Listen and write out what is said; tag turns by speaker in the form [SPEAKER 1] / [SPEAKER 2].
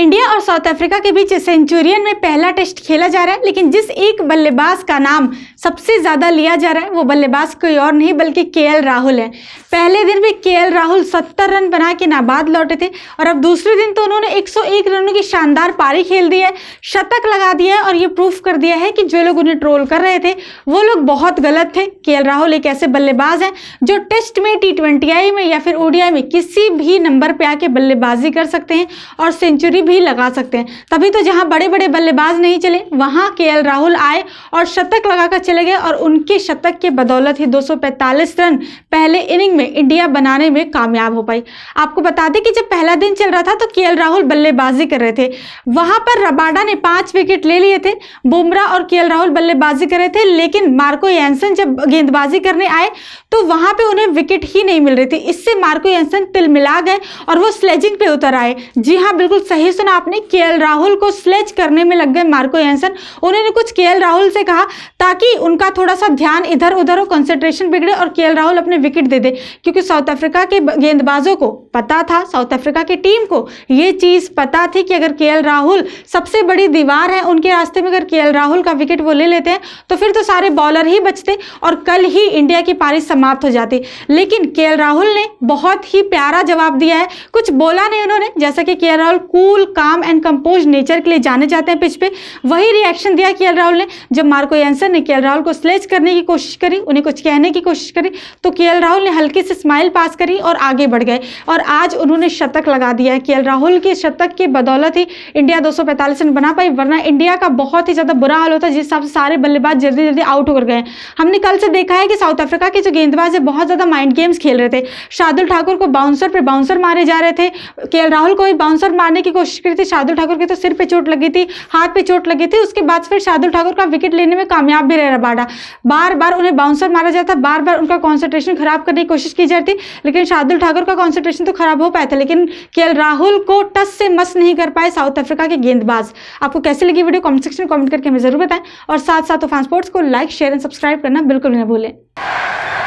[SPEAKER 1] India और south Africa के बीच Centurion में पहला टेस्ट खेला जा रहा है लेकिन जिस एक बल्लेबाज का नाम सबसे ज़्यादा लिया जा रहा है वो बल्लेबाज कोई और नहीं बल्कि के राहुल है पहले दिन भी के राहुल 70 रन बना के नाबाद लौटे थे और अब दूसरे दिन तो उन्होंने 101 रनों की शानदार पारी खेल दी है शतक लगा दिया है और ये प्रूफ कर दिया है कि जो लोग उन्हें ट्रोल कर रहे थे वो लोग बहुत गलत थे के राहुल एक ऐसे बल्लेबाज हैं जो टेस्ट में टी में या फिर ओडीआई में किसी भी नंबर पर आके बल्लेबाजी कर सकते हैं और सेंचुरी भी लगा सकते हैं तभी तो जहां बड़े बड़े बल्लेबाज नहीं चले वहां के राहुल आए और शतक लगाकर चले गए और उनके शतक के बदौलत ही 245 रन पहले इनिंग में इंडिया बनाने में कामयाब हो पाई आपको बता दें कि जब पहला दिन चल रहा था तो के राहुल बल्लेबाजी कर रहे थे वहां पर रबाडा ने पांच विकेट ले लिए थे बुमराह और के राहुल बल्लेबाजी कर रहे थे लेकिन मार्को एंसन जब गेंदबाजी करने आए तो वहां पर उन्हें विकेट ही नहीं मिल रही थी इससे मार्को एंसन तिल गए और वो स्लेजिंग पे उतर आए जी हाँ बिल्कुल सही पोजीशन आपने के राहुल को स्लेच करने में लग गए मार्को एंसन उन्होंने कुछ के राहुल से कहा ताकि उनका थोड़ा सा ध्यान इधर उधर हो कंसंट्रेशन बिगड़े और के राहुल अपने विकेट दे दे क्योंकि साउथ अफ्रीका के गेंदबाजों को पता था साउथ अफ्रीका की टीम को ये चीज़ पता थी कि अगर के राहुल सबसे बड़ी दीवार है उनके रास्ते में अगर के राहुल का विकेट वो ले लेते हैं तो फिर तो सारे बॉलर ही बचते और कल ही इंडिया की पारी समाप्त हो जाती लेकिन के राहुल ने बहुत ही प्यारा जवाब दिया है कुछ बोला नहीं उन्होंने जैसा कि के राहुल कूल बिल्कुल काम एंड कंपोज नेचर के लिए जाने जाते हैं पिच पे वही रिएक्शन दिया के राहुल ने जब मार्को एंसर ने के राहुल को स्लेज करने की कोशिश करी उन्हें कुछ कहने की कोशिश करी तो के राहुल ने हल्के से स्माइल पास करी और आगे बढ़ गए और आज उन्होंने शतक लगा दिया है के राहुल के शतक की बदौलत ही इंडिया दो रन बना पाई वरना इंडिया का बहुत ही ज़्यादा बुरा हाल होता है जिस हिसाब से सारे बल्लेबाज जल्दी जल्दी आउट हो गए हमने कल से देखा है कि साउथ अफ्रीका के जो गेंदबाज है बहुत ज़्यादा माइंड गेम्स खेल रहे थे शार्दुल ठाकुर को बाउंसर पर बाउंसर मारे जा रहे थे के राहुल को भी बाउंसर मारने की कोशिश कोशिश करी थी शार्दुल ठाकुर के तो सिर पे चोट लगी थी हाथ पे चोट लगी थी उसके बाद फिर शार्दुल ठाकुर का विकेट लेने में कामयाब भी रह रहा बाडा बार बार उन्हें बाउंसर मारा जाता बार बार उनका कॉन्सेंट्रेशन खराब करने की कोशिश की जाती लेकिन शार्दुल ठाकुर का कॉन्सेंट्रेशन तो खराब हो पाया था लेकिन के राहुल को टस से मस नहीं कर पाए साउथ अफ्रीका के गेंदबाज आपको कैसे लगी वीडियो कॉमेंट सेक्शन में कॉमेंट करके हमें जरूर बताएं और साथ साथ तूफान स्पोर्ट्स को लाइक शेयर एंड सब्सक्राइब करना बिल्कुल भी ना भूलें